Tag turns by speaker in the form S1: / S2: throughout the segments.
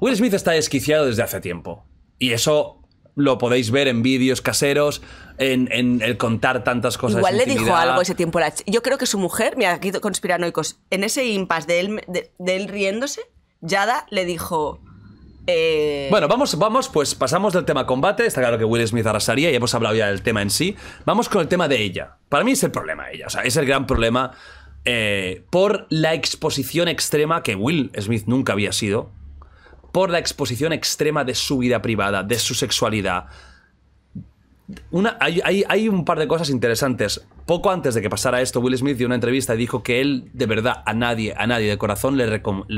S1: Will Smith está desquiciado desde hace tiempo. Y eso lo podéis ver en vídeos caseros, en, el contar tantas cosas. Igual le dijo algo ese
S2: tiempo. La Yo creo que su mujer, mira, aquí conspiranoicos, en ese impasse de él, de, él riéndose, Yada le dijo... Eh, bueno,
S1: vamos, vamos, pues pasamos del tema combate. Está claro que Will Smith arrasaría y hemos hablado ya del tema en sí. Vamos con el tema de ella. Para mí es el problema ella, o sea, es el gran problema eh, por la exposición extrema que Will Smith nunca había sido, por la exposición extrema de su vida privada, de su sexualidad. hay, un par de cosas interesantes. Poco antes de que pasara esto, Will Smith dio una entrevista y dijo que él, de verdad, a nadie, a nadie de corazón, le,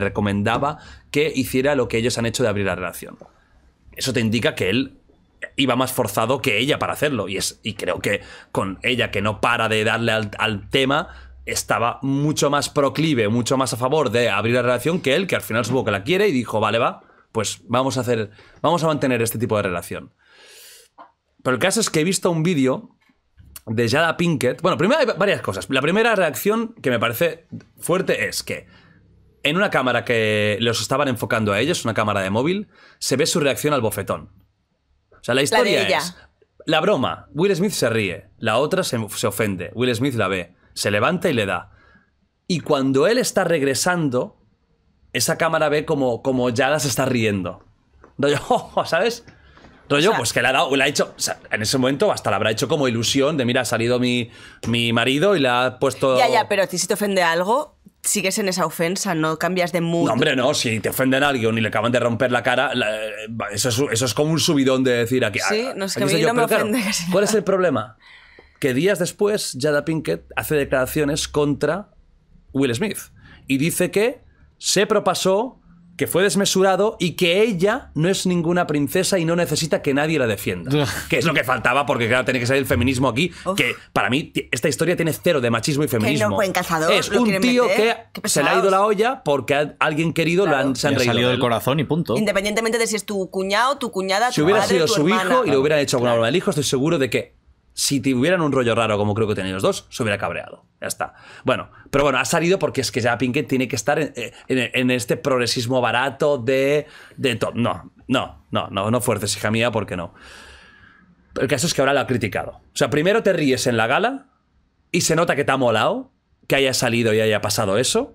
S1: recomendaba que hiciera lo que ellos han hecho de abrir la relación. Eso te indica que él iba más forzado que ella para hacerlo. Y, es, y creo que con ella, que no para de darle al tema, estaba mucho más proclive, mucho más a favor de abrir la relación que él, que al final supo que la quiere y dijo, vale, va, pues vamos a hacer, vamos a mantener este tipo de relación. Pero el caso es que he visto un vídeo de Jada Pinkett. Bueno, primero hay varias cosas. La primera reacción que me parece fuerte es que en una cámara que los estaban enfocando a ellos, una cámara de móvil, se ve su reacción al bofetón. O sea, la historia es la broma. Will Smith se ríe, la otra se ofende, Will Smith la ve se levanta y le da. Y cuando él está regresando, esa cámara ve como, como las está riendo. Rollo, ¿sabes? Rollo, pues que le ha dado, le ha hecho, en ese momento hasta la habrá hecho como ilusión de, mira, ha salido mi, marido y le ha puesto... Ya, ya,
S2: pero si te ofende algo, sigues en esa ofensa, no cambias de mundo. No, hombre,
S1: no, si te ofenden a alguien y le acaban de romper la cara, eh, eso, es, como un subidón de decir aquí... Sí, ah, no es que a no me ofende.
S2: ¿Cuál es el problema?
S1: que días después Jada Pinkett hace declaraciones contra Will Smith y dice que se propasó, que fue desmesurado y que ella no es ninguna princesa y no necesita que nadie la defienda. que es lo que faltaba porque claro, tiene que salir el feminismo aquí, que para mí esta historia tiene cero de machismo y feminismo. Que es un tío que se le ha ido la olla porque a alguien querido han, se han ha salido del corazón y punto.
S2: Independientemente de si es tu cuñado, tu cuñada, si hubiera sido su hijo y lo hubieran
S1: hecho alguna broma del hijo, estoy seguro de que si tuvieran un rollo raro como creo que tenían los dos, se hubiera cabreado. Ya está. Bueno, pero bueno, ha salido porque es que ya Pinkett tiene que estar en, este progresismo barato de, de No, no, no, no, no fuerces, hija mía, porque no. El caso es que ahora lo ha criticado. O sea, primero te ríes en la gala y se nota que te ha molado que haya salido y haya pasado eso.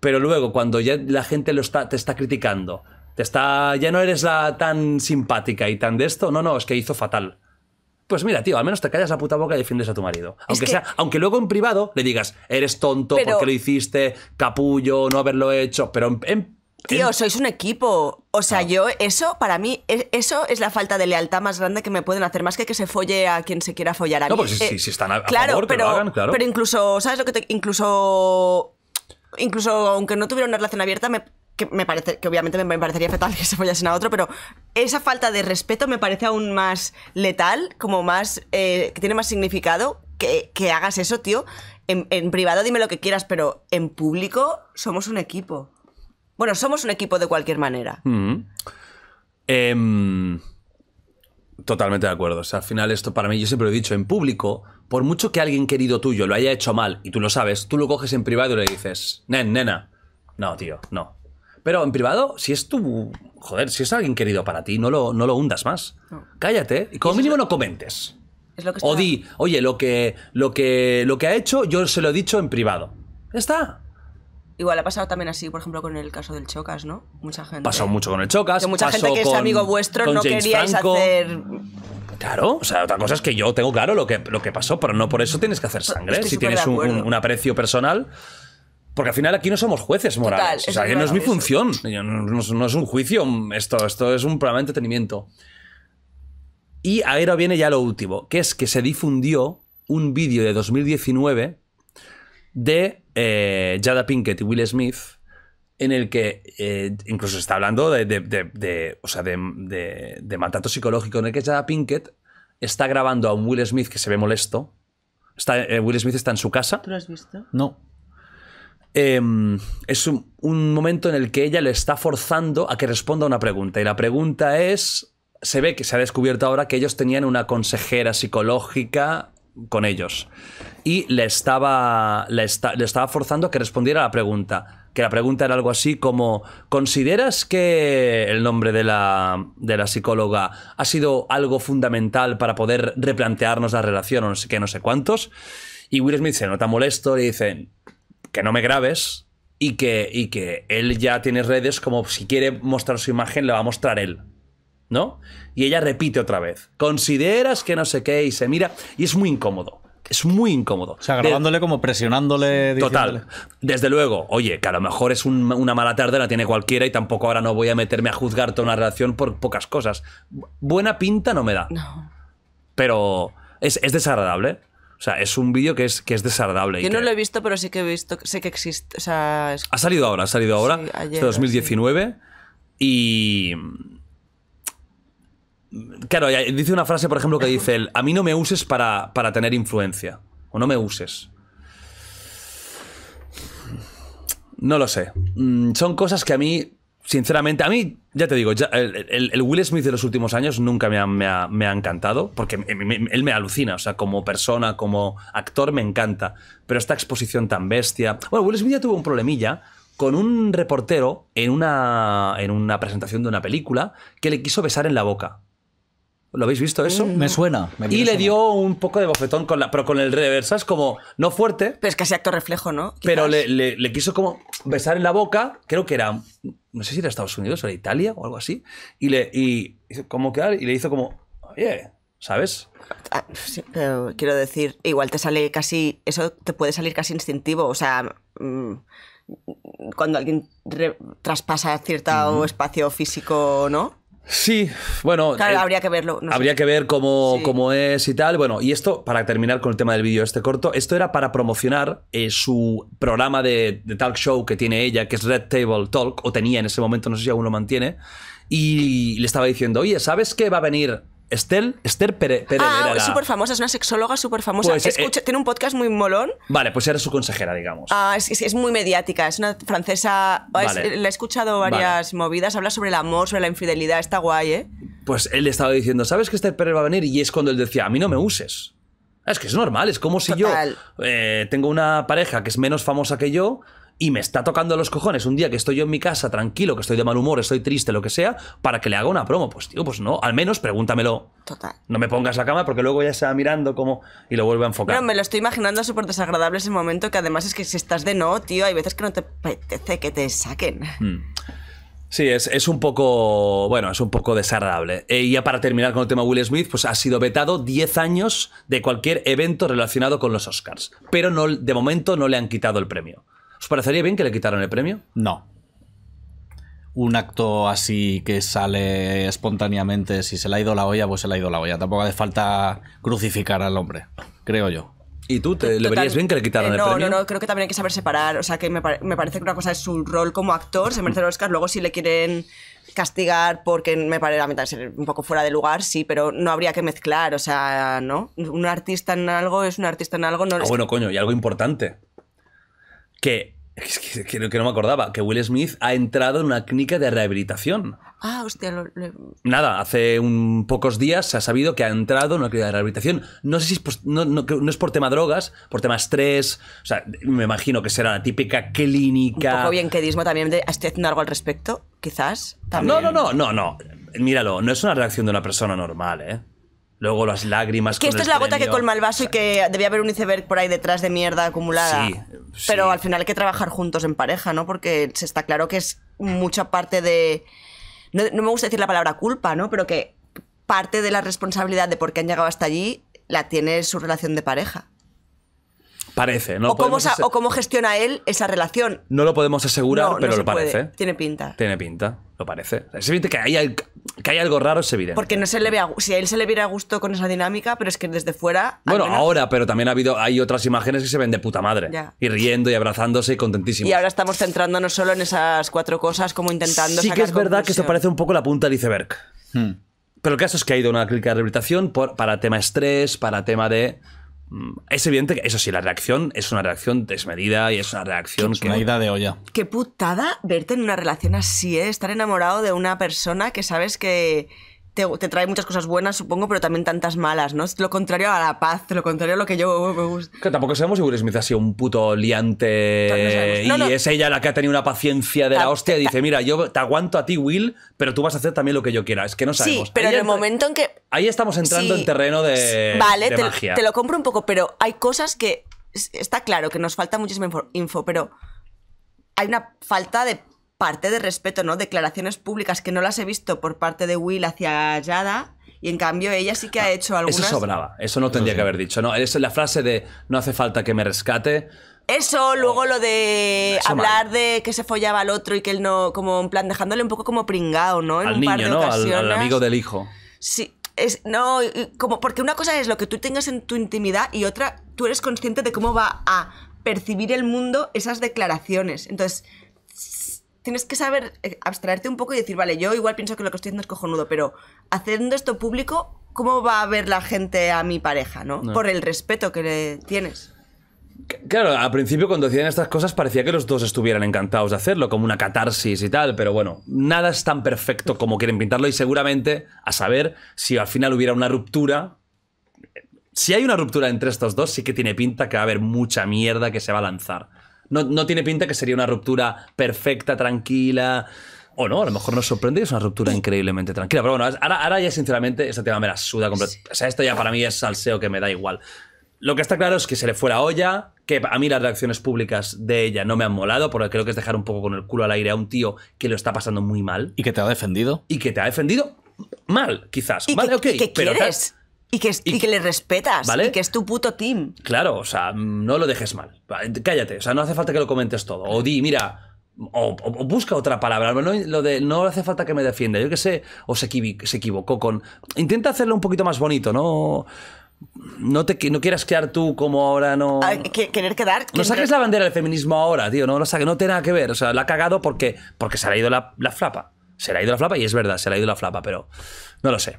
S1: Pero luego, cuando ya la gente lo está, te está criticando, te está. ya no eres la tan simpática y tan de esto. No, no, es que hizo fatal pues mira, tío, al menos te callas la puta boca y defiendes a tu marido. Aunque, sea, aunque luego en privado le digas, eres tonto, porque lo hiciste? Capullo, no haberlo hecho. Pero en, Tío,
S2: sois un equipo. O sea, ah. yo, eso, para mí, e, eso es la falta de lealtad más grande que me pueden hacer, más que que se folle a quien se quiera follar a mí. No, pues eh, si,
S1: están a, claro, favor, pero, hagan, claro. Pero
S2: incluso, ¿sabes lo que te, Incluso. Incluso aunque no tuviera una relación abierta, me, que me parece que obviamente me parecería fatal que se follasen a otro, pero esa falta de respeto me parece aún más letal, como más eh, que tiene más significado que, hagas eso, tío. En, privado dime lo que quieras, pero en público somos un equipo. Bueno, somos un equipo de cualquier manera.
S1: Mm-hmm. Em, totalmente de acuerdo. O sea, al final esto para mí, yo siempre lo he dicho, en público, por mucho que alguien querido tuyo lo haya hecho mal y tú lo sabes, tú lo coges en privado y le dices, nen, nena, no, tío, no, pero en privado, si es tu. Joder, si es alguien querido para ti, no lo, no lo hundas más. Cállate y como mínimo no comentes.
S2: Es lo que está... O di,
S1: oye, lo que, lo, que, lo que ha hecho, yo se lo he dicho en privado.
S2: está. Igual ha pasado también así, por ejemplo, con el caso del Chocas, ¿no? Mucha gente. Pasó
S1: mucho con el Chocas. mucha gente que es amigo vuestro no quería queríais hacer. Claro, o sea, otra cosa es que yo tengo claro lo que, lo que pasó, pero no por eso tienes que hacer sangre. si tienes un aprecio personal, porque al final aquí no somos jueces morales. o sea, que no es mi función. No, es un juicio. Esto, esto es un programa de entretenimiento. Y ahora viene ya lo último, que es que se difundió un vídeo de 2019 de eh, Jada Pinkett y Will Smith, en el que eh, incluso se está hablando de, de, de, de maltrato psicológico, en el que Jada Pinkett está grabando a un Will Smith que se ve molesto. Está, eh, Will Smith está en su casa. ¿Tú lo has visto? No. Em, es un, momento en el que ella le está forzando a que responda a una pregunta. Y la pregunta es, se ve que se ha descubierto ahora que ellos tenían una consejera psicológica con ellos. Y le estaba, le, estaba forzando a que respondiera a la pregunta que la pregunta era algo así como, ¿consideras que el nombre de la, de la psicóloga ha sido algo fundamental para poder replantearnos la relación o no sé qué, no sé cuántos? Y Will Smith se nota molesto, le dicen, que no me grabes y que, y que él ya tiene redes como si quiere mostrar su imagen, le va a mostrar él. ¿No? Y ella repite otra vez, consideras que no sé qué y se mira y es muy incómodo. Es muy incómodo. O sea, grabándole como presionándole. Total. Desde luego, oye, que a lo mejor es una mala tarde, la tiene cualquiera y tampoco ahora no voy a meterme a juzgar toda una relación por pocas cosas. Buena pinta no me da. No. Pero es, es desagradable. O sea, es un vídeo que es, que es desagradable. Yo no
S2: lo he visto, pero sí que he visto, sé que existe. O sea,
S1: Ha salido ahora, ha salido ahora, este sí, 2019. Y... Claro, dice una frase, por ejemplo, que dice, a mí no me uses para, para tener influencia. O no me uses. No lo sé. Mm, son cosas que a mí sinceramente, a mí, ya te digo, el, Will Smith de los últimos años nunca me ha, encantado, porque él me alucina, o sea, como persona, como actor me encanta, pero esta exposición tan bestia... Bueno, Will Smith ya tuvo un problemilla con un reportero en una, en una presentación de una película que le quiso besar en la boca. ¿Lo habéis visto eso? Mm. Me suena. y le dio un poco de bofetón, con la, pero con el reversa es como, no fuerte.
S2: Pero es casi acto reflejo, ¿no? Pero
S1: le, quiso como, besar en la boca, creo que era, no sé si era Estados Unidos, o era Italia o algo así, y le, como
S2: que, le hizo como, oye, ¿sabes? Ah, quiero decir, igual te sale casi, eso te puede salir casi instintivo, o sea, mm, cuando alguien traspasa cierto espacio físico, ¿no? Sí, bueno. Claro, eh, habría que verlo. habría
S1: que ver cómo, es y tal. Bueno, y esto, para terminar con el tema del vídeo este corto, esto era para promocionar eh, su programa de, de, talk show que tiene ella, que es Red Table Talk, o tenía en ese momento, no sé si aún lo mantiene. Y le estaba diciendo, oye, ¿sabes qué va a venir Esther, Esther Pérez. ah, era súper
S2: famosa, es una sexóloga súper famosa. Pues, eh, eh. tiene un podcast muy molón.
S1: Vale, pues era su consejera, digamos.
S2: Ah, es, muy mediática, es una francesa. Eh, la he escuchado varias movidas, habla sobre el amor, sobre la infidelidad, está guay, ¿eh?
S1: Pues él le estaba diciendo, ¿sabes que Esther Pérez va a venir? Y es cuando él decía, a mí no me uses. Es que es normal, es como si yo tengo una pareja que es menos famosa que yo, y me está tocando los cojones un día que estoy yo en mi casa tranquilo, que estoy de mal humor, estoy triste, lo que sea, para que le haga una promo. Pues tío, pues no, al menos pregúntamelo. Total. No me pongas la cama porque luego ya se va mirando como y lo vuelve a enfocar. No, me lo
S2: estoy imaginando súper desagradable ese momento que además es que si estás de no, tío, hay veces que no te apetece que te saquen. Mm.
S1: Sí, es, un poco. Bueno, es un poco desagradable. Eh, y ya para terminar con el tema Will Smith, pues ha sido vetado 10 años de cualquier evento relacionado con los Oscars. Pero no, de momento no le han quitado el premio. ¿Os parecería bien que le quitaran el premio? No. Un acto así que sale espontáneamente, si se le ha ido la olla, pues se le ha ido la olla. Tampoco hace falta crucificar al hombre, creo yo. ¿Y tú te, le verías bien que le quitaran eh, el premio?
S2: No, no, creo que también hay que saber separar. O sea, que me, parece que una cosa es su rol como actor, se merece el Oscar. Luego, si le quieren castigar porque me parece mitad ser un poco fuera de lugar, sí, pero no habría que mezclar. O sea, ¿no? Un artista en algo es un artista en algo. No ah,
S1: bueno, coño, y algo importante que, que, no, me acordaba, que Will Smith ha entrado en una clínica de rehabilitación.
S2: Ah, hostia,
S1: Nada, hace un pocos días se ha sabido que ha entrado en una clínica de rehabilitación. No sé si es no, no, es por tema drogas, por tema estrés. O sea, me imagino que será la típica clínica. Un
S2: poco quedismo también. De, ¿Estoy haciendo algo al respecto? Quizás. No, no, no,
S1: no, no. Míralo, no es una reacción de una persona normal, ¿eh? Luego las lágrimas. Que esto es la gota que colma
S2: el vaso y que debía haber un iceberg por ahí detrás de mierda acumulada. Pero al final hay que trabajar juntos en pareja, ¿no? Porque se está claro que es mucha parte de. No, no me gusta decir la palabra culpa, ¿no? Pero que parte de la responsabilidad de por qué han llegado hasta allí la tiene su relación de pareja.
S1: Parece, ¿no? O cómo,
S2: gestiona él esa relación.
S1: No lo podemos asegurar, pero lo parece. Tiene pinta. Tiene pinta, lo parece. Es evidente que hay, que hay algo raro, se evidente. Porque
S2: no se le ve a, si a él se le viera a gusto con esa dinámica, pero es que desde fuera.
S1: Bueno, ahora, pero también ha habido, hay otras imágenes que se ven de puta madre. Y riendo y abrazándose y contentísimos. Y
S2: ahora estamos centrándonos solo en esas cuatro cosas, como intentando. Sí que es verdad que esto parece
S1: un poco la punta del iceberg. Hmm. Pero el caso es que ha ido una clínica de rehabilitación para tema estrés, para tema de Mm, es evidente que, eso sí, la reacción es una reacción desmedida y es una reacción es Una ida de olla.
S2: Qué putada verte en una relación así, ¿eh? Estar enamorado de una persona que sabes que, te, trae muchas cosas buenas, supongo, pero también tantas malas, ¿no? Es lo contrario a la paz, lo contrario a lo que yo me gusta.
S1: Que tampoco sabemos si Will Smith ha sido un puto liante y es ella la que ha tenido una paciencia de la hostia y dice, mira, yo te aguanto a ti, Will, pero tú vas a hacer también lo que yo quiera. Es que no sabemos. Sí, pero en el
S2: momento en que...
S1: Ahí estamos entrando en terreno de... Vale, te, lo
S2: compro un poco, pero hay cosas que... Está claro que nos falta muchísima info pero hay una falta de parte de respeto, ¿no? Declaraciones públicas que no las he visto por parte de Will hacia Yada. Y en cambio ella sí que ha ah, hecho algo. Eso
S1: sobraba, eso no tendría que haber dicho. No, es la frase de no hace falta que me rescate.
S2: Eso, oh. luego lo de hablar de que se follaba al otro y que él no, como en plan, dejándole un poco como pringado, ¿no? En al un niño, par amigo del hijo. Sí, es, no, como, porque una cosa es lo que tú tengas en tu intimidad y otra, tú eres consciente de cómo va a percibir el mundo esas declaraciones. Entonces, tienes que saber eh, abstraerte un poco y decir, vale, yo igual pienso que lo que estoy haciendo es cojonudo, pero haciendo esto público, ¿cómo va a ver la gente a mi pareja, Por el respeto que le tienes.
S1: Claro, al principio cuando decían estas cosas parecía que los dos estuvieran encantados de hacerlo, como una catarsis y tal, pero bueno, nada es tan perfecto como quieren pintarlo y seguramente, a saber, si al final hubiera una ruptura, eh, si hay una ruptura entre estos dos, sí que tiene pinta que va a haber mucha mierda que se va a lanzar. No, tiene pinta que sería una ruptura perfecta, tranquila. O no, a lo mejor nos sorprende es una ruptura increíblemente tranquila. Pero bueno, ahora, ya sinceramente este tema me la suda completamente. O sea, esto ya para mí es salseo que me da igual. Lo que está claro es que se le fuera la olla, que a mí las reacciones públicas de ella no me han molado, porque creo que es dejar un poco con el culo al aire a un tío que lo está pasando muy mal. Y que te ha defendido. Y que te ha defendido mal, quizás. vale, pero
S2: y que, le respetas, y que es tu puto team.
S1: Claro, o sea, no lo dejes mal. Cállate, o sea, no hace falta que lo comentes todo. O di, mira, o, busca otra palabra. No, lo de, no hace falta que me defienda. Yo que sé, o se, equivocó con. Intenta hacerlo un poquito más bonito, ¿no? No, te, no quieras quedar tú como ahora,
S2: no. que, querer quedar. No saques
S1: la bandera del feminismo ahora, tío. No, no, saques, no tiene nada que ver. O sea, la ha cagado porque, porque se le ha ido la, la flapa. Se le ha ido la flapa y es verdad, se le ha ido la flapa, pero no lo sé.